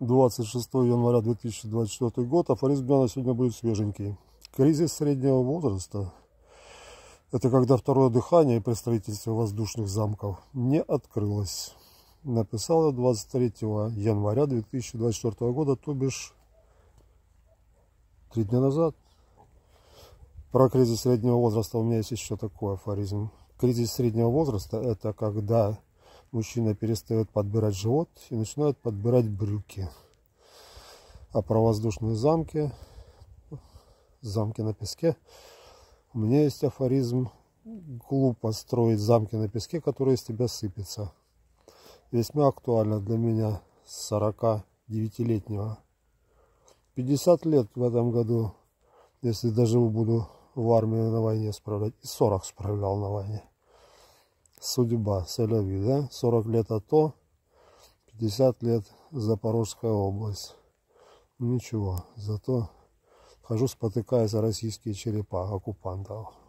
26 января 2024 год. Афоризм дня на сегодня будет свеженький. Кризис среднего возраста – это когда второе дыхание при строительстве воздушных замков не открылось. Написала 23 января 2024 года, то бишь три дня назад. Про кризис среднего возраста у меня есть еще такой афоризм. Кризис среднего возраста – это когда мужчина перестает подбирать живот и начинает подбирать брюки. А про воздушные замки, замки на песке, у меня есть афоризм глупо строить замки на песке, которые из тебя сыпятся. Весьма актуально для меня 49-летнего. 50 лет в этом году, если даже буду в армию на войне справлять. И 40 справлял на войне судьба Соляви, да? 40 лет АТО, 50 лет Запорожская область. Ну, ничего, зато хожу спотыкаясь за российские черепа оккупантов.